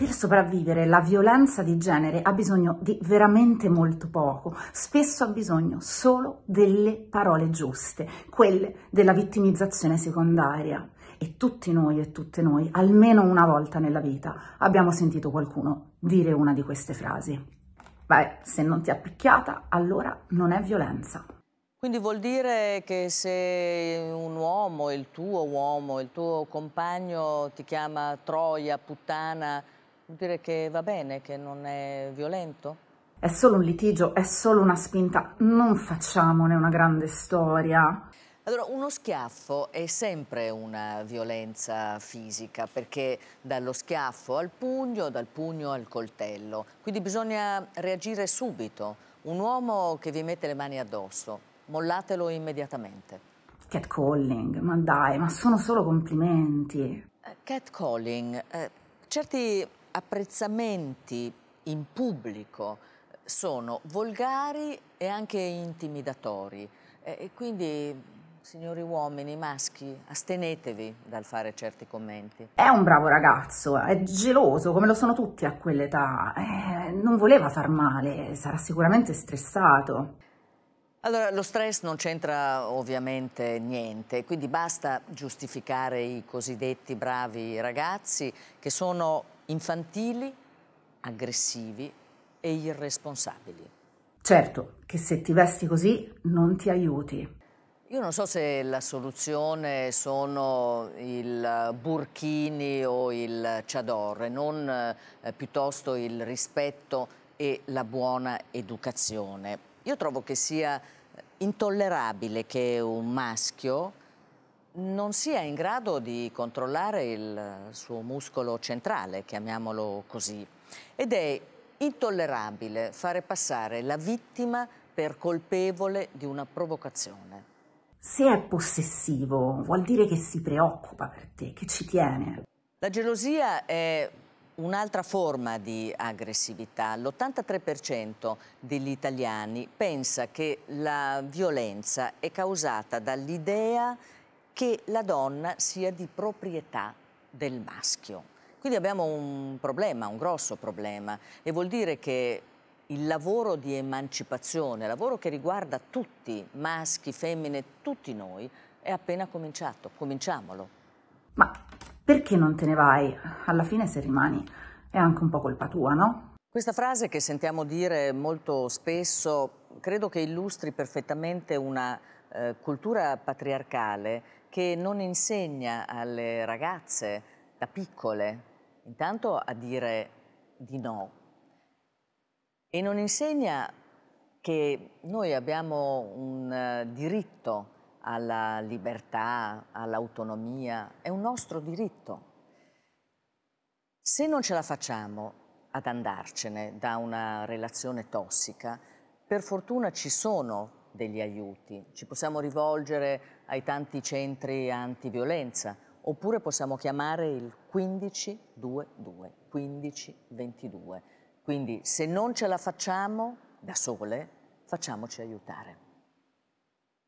Per sopravvivere la violenza di genere ha bisogno di veramente molto poco, spesso ha bisogno solo delle parole giuste, quelle della vittimizzazione secondaria. E tutti noi e tutte noi, almeno una volta nella vita, abbiamo sentito qualcuno dire una di queste frasi. Beh, se non ti ha picchiata, allora non è violenza. Quindi vuol dire che se un uomo, il tuo uomo, il tuo compagno ti chiama troia, puttana, dire che va bene, che non è violento? È solo un litigio, è solo una spinta, non facciamone una grande storia. Allora, uno schiaffo è sempre una violenza fisica, perché dallo schiaffo al pugno, dal pugno al coltello. Quindi bisogna reagire subito. Un uomo che vi mette le mani addosso, mollatelo immediatamente. Cat calling, ma dai, ma sono solo complimenti. Eh, catcalling, eh, certi apprezzamenti in pubblico sono volgari e anche intimidatori. E quindi Signori uomini, maschi, astenetevi dal fare certi commenti. È un bravo ragazzo, è geloso come lo sono tutti a quell'età. Eh, non voleva far male, sarà sicuramente stressato. Allora, lo stress non c'entra ovviamente niente, quindi basta giustificare i cosiddetti bravi ragazzi che sono infantili, aggressivi e irresponsabili. Certo che se ti vesti così non ti aiuti. Io non so se la soluzione sono il burkini o il chador, non eh, piuttosto il rispetto e la buona educazione io trovo che sia eh, intollerabile che un maschio non sia in grado di controllare il suo muscolo centrale, chiamiamolo così. Ed è intollerabile fare passare la vittima per colpevole di una provocazione. Se è possessivo, vuol dire che si preoccupa per te, che ci tiene. La gelosia è un'altra forma di aggressività. L'83% degli italiani pensa che la violenza è causata dall'idea che la donna sia di proprietà del maschio. Quindi abbiamo un problema, un grosso problema e vuol dire che il lavoro di emancipazione, lavoro che riguarda tutti, maschi, femmine, tutti noi, è appena cominciato, cominciamolo perché non te ne vai? Alla fine se rimani è anche un po' colpa tua, no? Questa frase che sentiamo dire molto spesso credo che illustri perfettamente una eh, cultura patriarcale che non insegna alle ragazze da piccole intanto a dire di no e non insegna che noi abbiamo un uh, diritto alla libertà, all'autonomia, è un nostro diritto. Se non ce la facciamo ad andarcene da una relazione tossica, per fortuna ci sono degli aiuti, ci possiamo rivolgere ai tanti centri antiviolenza oppure possiamo chiamare il 1522, 1522. Quindi se non ce la facciamo da sole, facciamoci aiutare.